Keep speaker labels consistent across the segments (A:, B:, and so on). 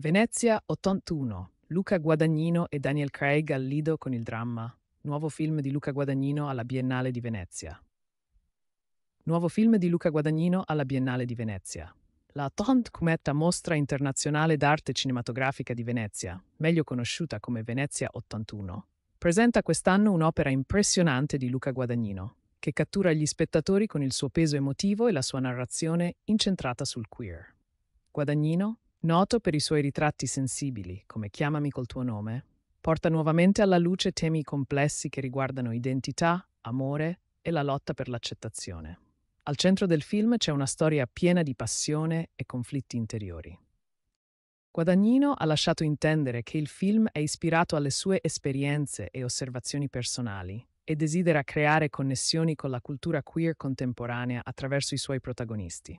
A: Venezia 81. Luca Guadagnino e Daniel Craig al Lido con il dramma. Nuovo film di Luca Guadagnino alla Biennale di Venezia. Nuovo film di Luca Guadagnino alla Biennale di Venezia. La Tont Cumetta Mostra Internazionale d'Arte Cinematografica di Venezia, meglio conosciuta come Venezia 81, presenta quest'anno un'opera impressionante di Luca Guadagnino, che cattura gli spettatori con il suo peso emotivo e la sua narrazione incentrata sul queer. Guadagnino, Noto per i suoi ritratti sensibili, come Chiamami col tuo nome, porta nuovamente alla luce temi complessi che riguardano identità, amore e la lotta per l'accettazione. Al centro del film c'è una storia piena di passione e conflitti interiori. Guadagnino ha lasciato intendere che il film è ispirato alle sue esperienze e osservazioni personali e desidera creare connessioni con la cultura queer contemporanea attraverso i suoi protagonisti.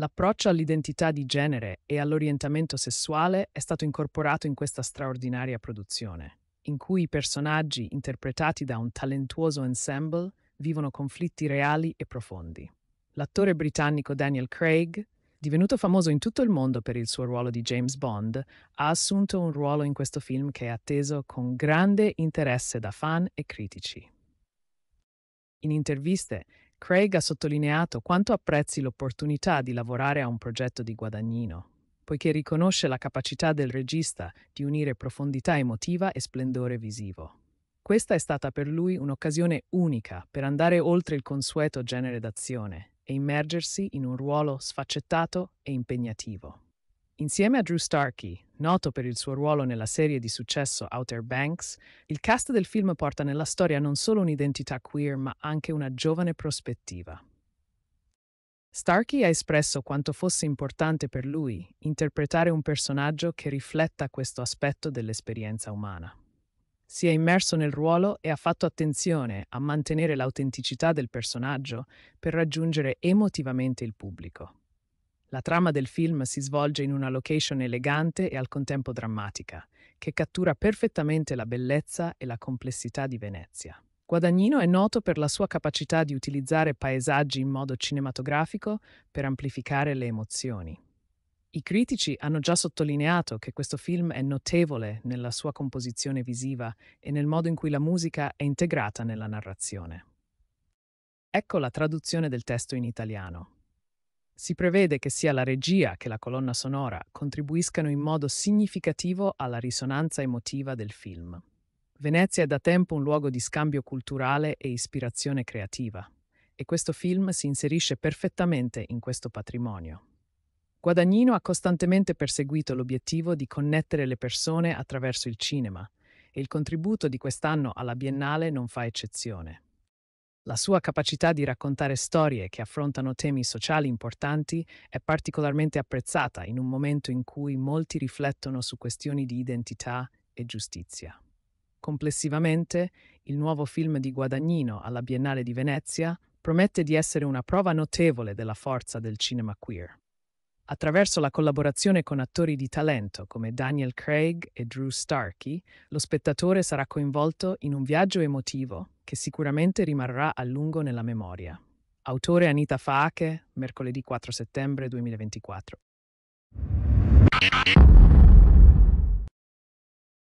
A: L'approccio all'identità di genere e all'orientamento sessuale è stato incorporato in questa straordinaria produzione, in cui i personaggi interpretati da un talentuoso ensemble vivono conflitti reali e profondi. L'attore britannico Daniel Craig, divenuto famoso in tutto il mondo per il suo ruolo di James Bond, ha assunto un ruolo in questo film che è atteso con grande interesse da fan e critici. In interviste, Craig ha sottolineato quanto apprezzi l'opportunità di lavorare a un progetto di guadagnino, poiché riconosce la capacità del regista di unire profondità emotiva e splendore visivo. Questa è stata per lui un'occasione unica per andare oltre il consueto genere d'azione e immergersi in un ruolo sfaccettato e impegnativo. Insieme a Drew Starkey, Noto per il suo ruolo nella serie di successo Outer Banks, il cast del film porta nella storia non solo un'identità queer, ma anche una giovane prospettiva. Starkey ha espresso quanto fosse importante per lui interpretare un personaggio che rifletta questo aspetto dell'esperienza umana. Si è immerso nel ruolo e ha fatto attenzione a mantenere l'autenticità del personaggio per raggiungere emotivamente il pubblico. La trama del film si svolge in una location elegante e al contempo drammatica, che cattura perfettamente la bellezza e la complessità di Venezia. Guadagnino è noto per la sua capacità di utilizzare paesaggi in modo cinematografico per amplificare le emozioni. I critici hanno già sottolineato che questo film è notevole nella sua composizione visiva e nel modo in cui la musica è integrata nella narrazione. Ecco la traduzione del testo in italiano. Si prevede che sia la regia che la colonna sonora contribuiscano in modo significativo alla risonanza emotiva del film. Venezia è da tempo un luogo di scambio culturale e ispirazione creativa, e questo film si inserisce perfettamente in questo patrimonio. Guadagnino ha costantemente perseguito l'obiettivo di connettere le persone attraverso il cinema, e il contributo di quest'anno alla Biennale non fa eccezione. La sua capacità di raccontare storie che affrontano temi sociali importanti è particolarmente apprezzata in un momento in cui molti riflettono su questioni di identità e giustizia. Complessivamente, il nuovo film di Guadagnino alla Biennale di Venezia promette di essere una prova notevole della forza del cinema queer. Attraverso la collaborazione con attori di talento come Daniel Craig e Drew Starkey, lo spettatore sarà coinvolto in un viaggio emotivo che sicuramente rimarrà a lungo nella memoria. Autore Anita Faache, mercoledì 4 settembre 2024.